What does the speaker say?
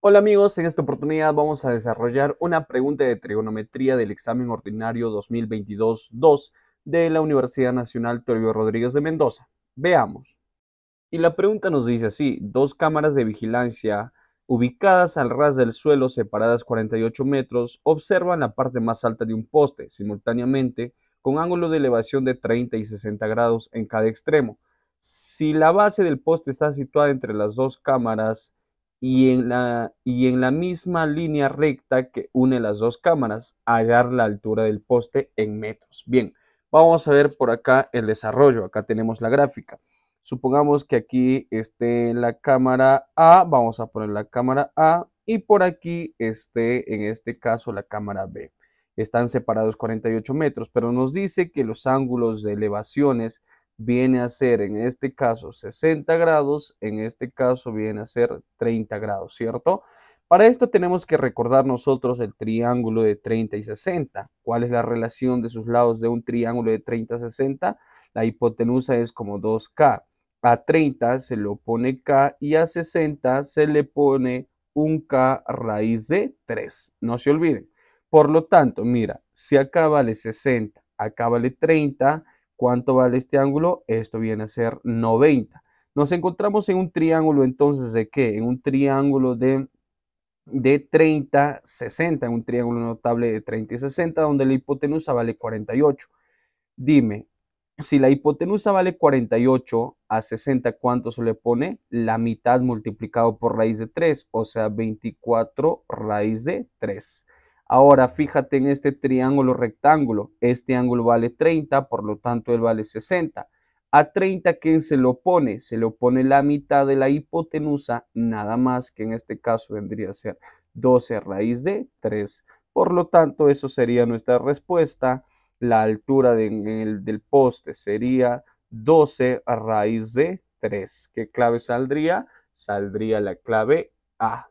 Hola amigos, en esta oportunidad vamos a desarrollar una pregunta de trigonometría del examen ordinario 2022-2 de la Universidad Nacional Toribio Rodríguez de Mendoza. Veamos. Y la pregunta nos dice así, dos cámaras de vigilancia ubicadas al ras del suelo separadas 48 metros observan la parte más alta de un poste simultáneamente con ángulo de elevación de 30 y 60 grados en cada extremo. Si la base del poste está situada entre las dos cámaras, y en, la, y en la misma línea recta que une las dos cámaras, hallar la altura del poste en metros. Bien, vamos a ver por acá el desarrollo. Acá tenemos la gráfica. Supongamos que aquí esté la cámara A, vamos a poner la cámara A y por aquí esté en este caso la cámara B. Están separados 48 metros, pero nos dice que los ángulos de elevaciones viene a ser en este caso 60 grados, en este caso viene a ser 30 grados, ¿cierto? Para esto tenemos que recordar nosotros el triángulo de 30 y 60. ¿Cuál es la relación de sus lados de un triángulo de 30 y 60? La hipotenusa es como 2K. A 30 se lo pone K y a 60 se le pone un K raíz de 3. No se olviden. Por lo tanto, mira, si acá vale 60, acá vale 30, ¿Cuánto vale este ángulo? Esto viene a ser 90. Nos encontramos en un triángulo entonces de qué? En un triángulo de, 30, 60, en un triángulo notable de 30 y 60, donde la hipotenusa vale 48. Dime, si la hipotenusa vale 48 a 60, ¿cuánto se le pone? La mitad multiplicado por raíz de 3, o sea, 24 raíz de 3. Ahora fíjate en este triángulo rectángulo. Este ángulo vale 30, por lo tanto él vale 60. A 30, ¿quién se lo pone? Se lo pone la mitad de la hipotenusa, nada más que en este caso vendría a ser 12 raíz de 3. Por lo tanto, eso sería nuestra respuesta. La altura del poste sería 12 raíz de 3. ¿Qué clave saldría? Saldría la clave A.